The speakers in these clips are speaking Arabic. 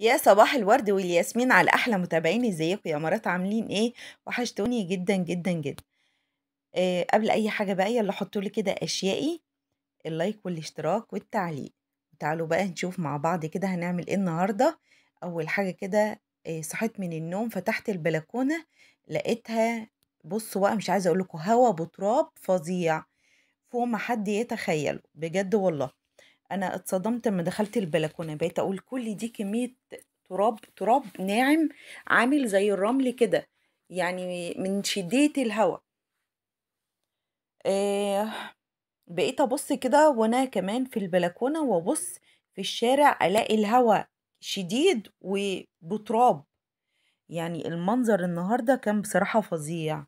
يا صباح الورد والياسمين على احلى متابعين ازيكم يا مرات عاملين ايه وحشتوني جدا جدا جدا إيه قبل اي حاجه بقى يلا حطوا لي كده اشيائي اللايك والاشتراك والتعليق تعالوا بقى نشوف مع بعض كده هنعمل ايه النهارده اول حاجه كده إيه صحيت من النوم فتحت البلكونه لقيتها بصوا بقى مش عايزه اقول لكم هوا بتراب فظيع فوق ما حد يتخيله بجد والله انا اتصدمت لما دخلت البلكونه بقيت اقول كل دي كميه تراب تراب ناعم عامل زي الرمل كده يعني من شديه الهواء آه بقيت ابص كده وانا كمان في البلكونه وابص في الشارع الاقي الهواء شديد وبتراب يعني المنظر النهارده كان بصراحه فظيع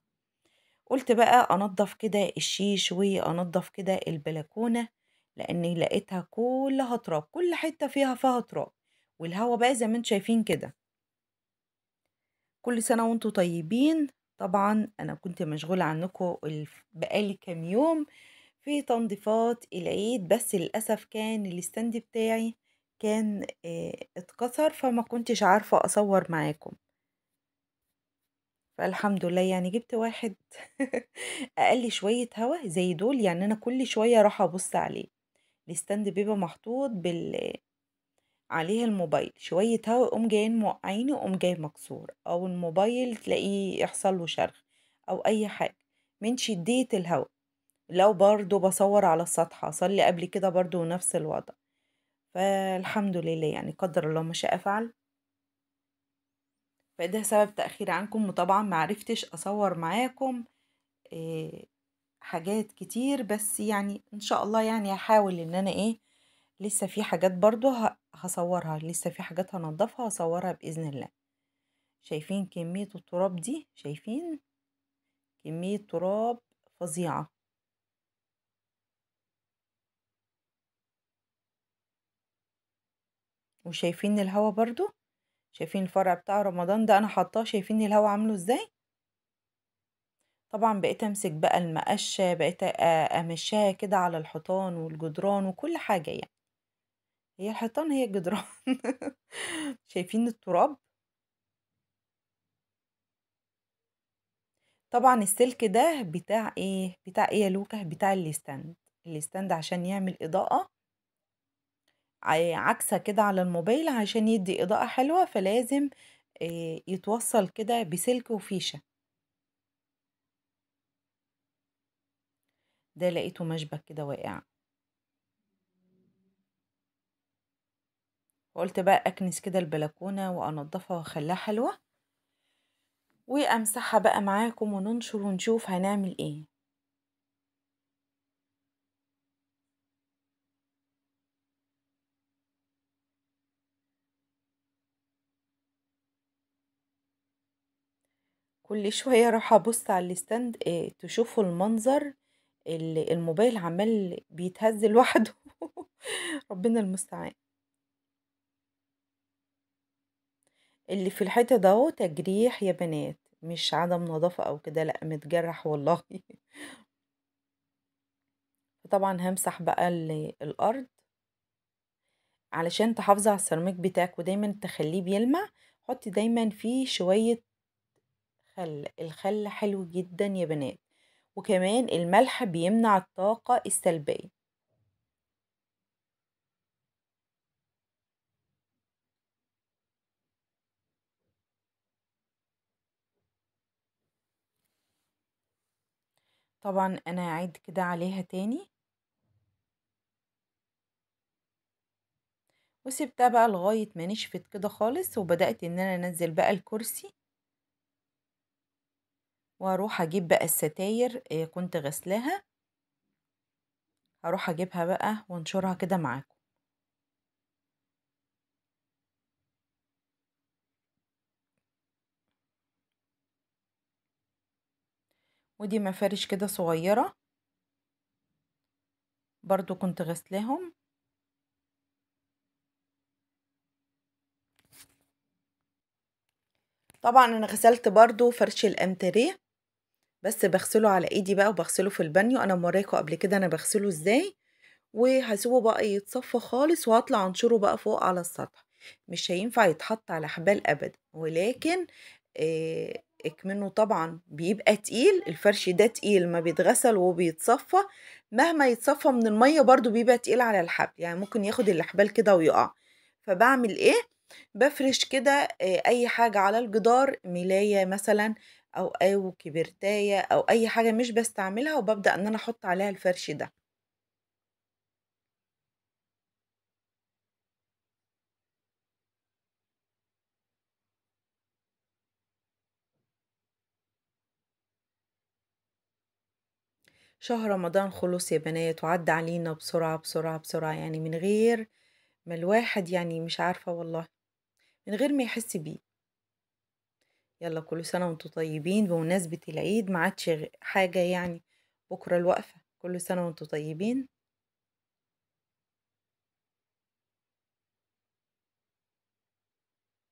قلت بقى انضف كده الشيش وانضف كده البلكونه لأني لقيتها كلها تراب كل حتة فيها فيها تراب والهوا بقى زي ما انتوا شايفين كده كل سنة وانتوا طيبين طبعا أنا كنت مشغولة عنكم بقالي كام يوم في تنظيفات العيد بس للأسف كان الستاند بتاعي كان اه اتكسر فما كنتش عارفة أصور معاكم فالحمد لله يعني جبت واحد أقل شوية هوا زي دول يعني أنا كل شوية راح أبص عليه الستاند بيبقى محطوط بال عليه الموبايل شوية هوا يقوم جايين موقعينه يقوم جاي مكسور أو الموبايل تلاقيه يحصل له شرخ أو أي حاجة من شدية الهوا لو برضو بصور على السطح حصل لي قبل كده برضو نفس الوضع فالحمد لله يعني قدر الله ما شاء فعل فده سبب تأخير عنكم وطبعا معرفتش أصور معاكم إيه حاجات كتير بس يعني ان شاء الله يعني هحاول ان انا ايه لسه في حاجات برضو هصورها لسه في حاجات هنضفها هصورها باذن الله شايفين كمية التراب دي شايفين كمية تراب فظيعة وشايفين الهوا برضو شايفين الفرع بتاع رمضان ده انا حطاه شايفين الهوا عامله ازاي طبعا بقيت امسك بقى المقشة بقيت امشاها كده على الحيطان والجدران وكل حاجة يعني هي الحيطان هي الجدران شايفين التراب طبعا السلك ده بتاع ايه بتاع ايه يا لوكا بتاع الاستند الاستند عشان يعمل اضاءة عكسة كده على الموبايل عشان يدي اضاءة حلوة فلازم آه، يتوصل كده بسلك وفيشة ده لقيته مشبك كده واقع فقلت بقى اكنس كده البلكونه وانضفها واخليها حلوه وامسحها بقى معاكم وننشر ونشوف هنعمل ايه كل شويه راح ابص على الستاند إيه تشوفوا المنظر الموبايل عمال بيتهز لوحده ربنا المستعان اللي في الحيطة ده تجريح يا بنات مش عدم نظافة او كده لا متجرح والله طبعا همسح بقى الارض علشان تحافظي على السيراميك بتاعك ودايما تخليه بيلمع حطي دايما فيه شوية خل الخل حلو جدا يا بنات وكمان الملح بيمنع الطاقة السلبية طبعا انا هعيد كده عليها تاني وسبتها بقى لغاية ما نشفت كده خالص وبدأت ان انا انزل بقى الكرسي واروح اجيب بقى الستاير آه، كنت غسلاها هروح اجيبها بقى وانشرها كده معاكم ودي مفارش كده صغيرة برضو كنت غسلاهم طبعا انا غسلت برضو فرش الامتريه بس بغسله على ايدي بقى وبغسله في البانيو انا موريكم قبل كده انا بغسله ازاي وهسيبه بقى يتصفى خالص وهطلع انشره بقى فوق على السطح مش هينفع يتحط على حبال ابدا ولكن إيه اكمنه طبعا بيبقى تقيل الفرش ده تقيل ما بيتغسل وبيتصفى مهما يتصفى من المية برضو بيبقى تقيل على الحبل يعني ممكن ياخد الحبال كده ويقع فبعمل ايه بفرش كده آه، اي حاجة على الجدار ملاية مثلا أو أو كبرتاية أو أي حاجة مش بستعملها وببدأ إن أنا أحط عليها الفرش ده. شهر رمضان خلص يا بنات وعد علينا بسرعة، بسرعة، بسرعة، يعني من غير ما الواحد يعني مش عارفة والله، من غير ما يحس بيه. يلا كل سنة وانتم طيبين بمناسبة العيد ما عادش حاجة يعني بكرة الوقفة كل سنة وانتم طيبين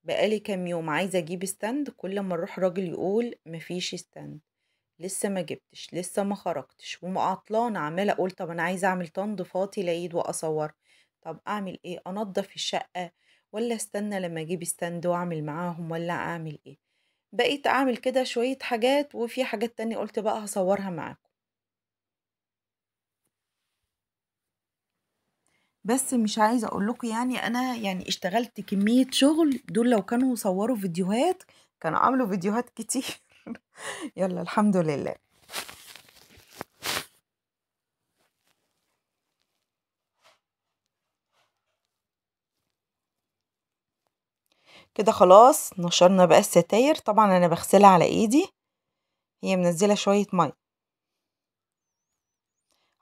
بقالي كام يوم عايزة أجيب ستاند كل ما أروح راجل يقول مفيش ستاند لسه ما جبتش لسه ما خرجتش ومعطلانة عمالة أقول طب أنا عايزة أعمل تنضفاتي العيد وأصور طب أعمل إيه أنضف الشقة ولا استنى لما أجيب ستاند وأعمل معاهم ولا أعمل إيه بقيت أعمل كده شوية حاجات وفي حاجات تانية قلت بقى هصورها معاكم بس مش عايزة أقول لكم يعني أنا يعني اشتغلت كمية شغل دول لو كانوا صوروا فيديوهات كانوا عملوا فيديوهات كتير يلا الحمد لله كده خلاص نشرنا بقى الستاير طبعا انا بغسلها على ايدي هي منزله شويه ميه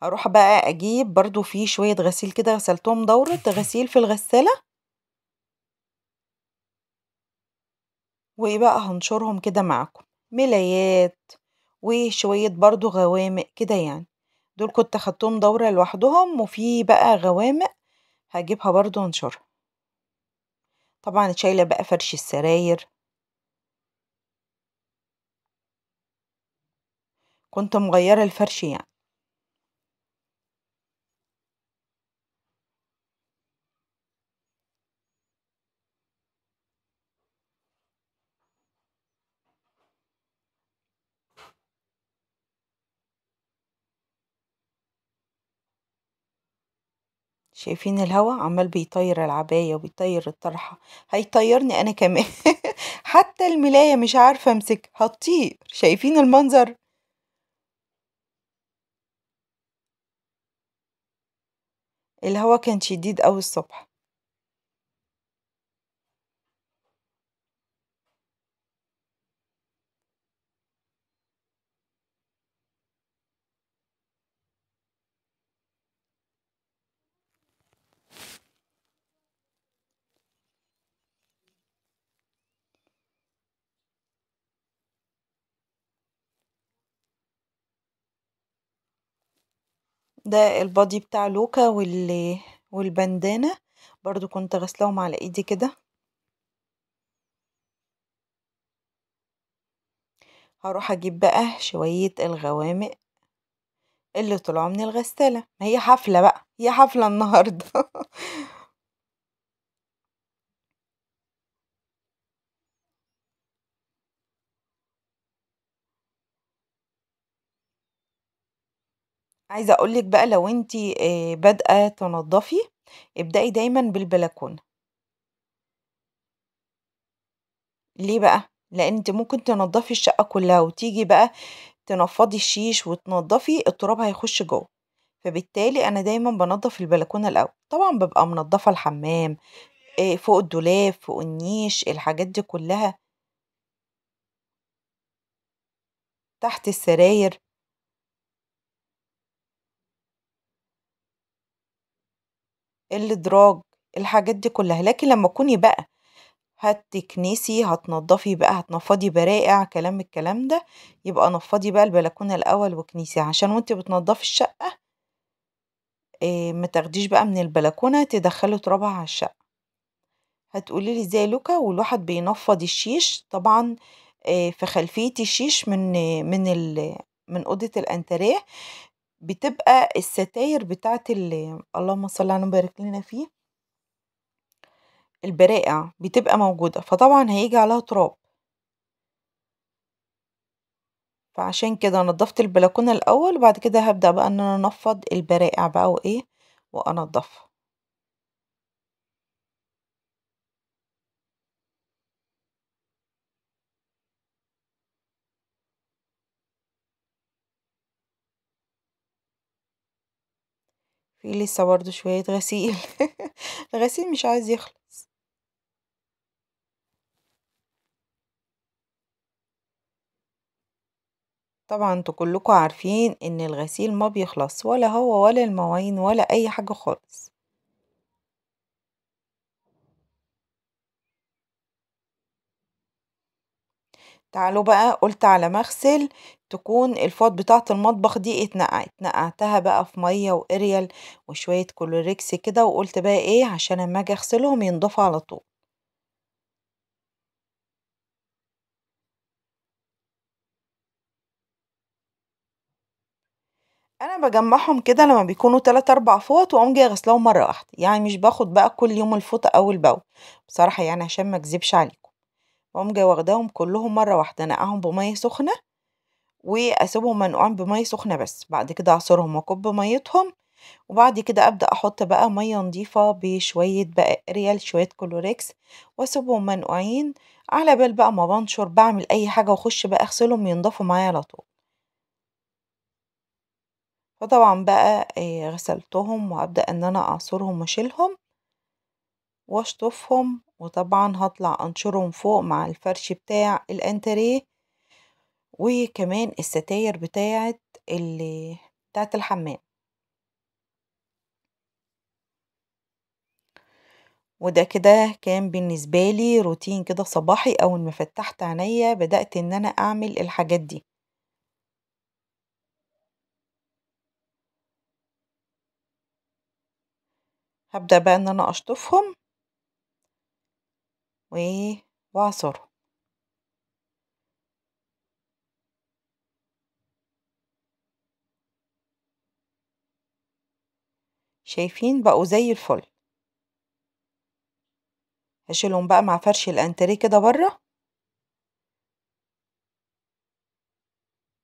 هروح بقى اجيب برضو في شويه غسيل كده غسلتهم دوره غسيل في الغساله وايه بقى هنشرهم كده معاكم ملايات وشويه برضو غوامق كده يعني دول كنت اخدتهم دوره لوحدهم وفي بقى غوامق هجيبها برضو انشرها طبعا شايلة بقى فرش السراير كنت مغيرة الفرش يعني شايفين الهوا عمال بيطير العباية وبيطير الطرحة هيطيرني أنا كمان حتى الملاية مش عارفة أمسك هتطير شايفين المنظر الهوا كان شديد أوي الصبح ده البادي بتاع لوكا وال والبندانة برضو كنت غسلهم على ايدي كده هروح اجيب بقى شوية الغوامق اللي طلعوا من الغسالة ما هي حفلة بقى هي حفلة النهاردة عايزة أقولك بقى لو أنت بادئة تنضفي ابدأي دايما بالبلكونة ليه بقى؟ لأن أنت ممكن تنضفي الشقة كلها وتيجي بقى تنفضي الشيش وتنضفي التراب هيخش جوه فبالتالي أنا دايما بنضف البلكونة الأول طبعا ببقى منضفة الحمام فوق الدولاب فوق النيش الحاجات دي كلها تحت السراير الادراج الحاجات دي كلها لكن لما تكوني بقى هتكنسي هتنضفي بقى هتنفضي برائع كلام الكلام ده يبقى نفضي بقى البلكونه الاول وكنيسي عشان وانت بتنضفي الشقه إيه ما تاخديش بقى من البلكونه تدخلي ترابها على الشقه هتقولي لي ازاي لوكا والواحد بينفض الشيش طبعا إيه في خلفيه الشيش من من من اوضه الانتريه بتبقى الستاير بتاعت اللي اللهم صل على وبارك لنا فيه البرائع بتبقى موجودة فطبعا هيجي عليها تراب فعشان كده نضفت البلكونة الأول بعد كده هبدأ بقى ان انا انفض البرائع بقى وايه وانضفها في لسه برضو شوية غسيل الغسيل مش عايز يخلص طبعا انتوا كلكم عارفين ان الغسيل ما بيخلص ولا هو ولا المواعين ولا اي حاجة خالص تعالوا بقى قلت على مغسل تكون الفوط بتاعة المطبخ دي اتنقعت نقعتها بقى في مية واريال وشوية كلوريكس كده وقلت بقى ايه عشان اما اجي اغسلهم ينضفوا على طول انا بجمعهم كده لما بيكونوا تلات اربع فوط واقوم جاي اغسلهم مره واحده يعني مش باخد بقى كل يوم الفوطه او باول بصراحه يعني عشان ما اكذبش عليكم واقوم جاي واخداهم كلهم مره واحده انقعهم بميه سخنه واسيبهم منقوعين بميه سخنه بس بعد كده اعصرهم واكب ميتهم وبعد كده ابدا احط بقى ميه نظيفه بشويه بقى ريال شويه كلوريكس واسيبهم منقوعين على بال بقى ما بنشر بعمل اي حاجه واخش بقى اغسلهم ينضفوا معايا على طول فطبعا بقى آه، غسلتهم وابدا ان انا اعصرهم واشيلهم واشطفهم وطبعا هطلع انشرهم فوق مع الفرش بتاع الانتريه وكمان الستاير بتاعت اللي بتاعت الحمام وده كده كان بالنسبة لي روتين كده صباحي أول ما فتحت عينيا بدأت إن أنا أعمل الحاجات دي هبدأ بقى إن أنا أشطفهم و وأعصرهم شايفين بقوا زي الفل هشيلهم بقى مع فرش الانتريه كده بره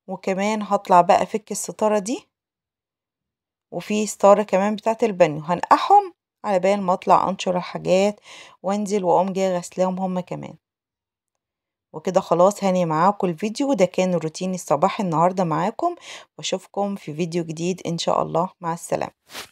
وكمان هطلع بقى افك الستاره دي وفي ستاره كمان بتاعه البانيو هنقحهم على بال ما اطلع انشر الحاجات وانزل واقوم جاي غسلهم هما كمان وكده خلاص هاني معاكم الفيديو وده كان روتيني الصباح النهارده معاكم واشوفكم في فيديو جديد ان شاء الله مع السلامه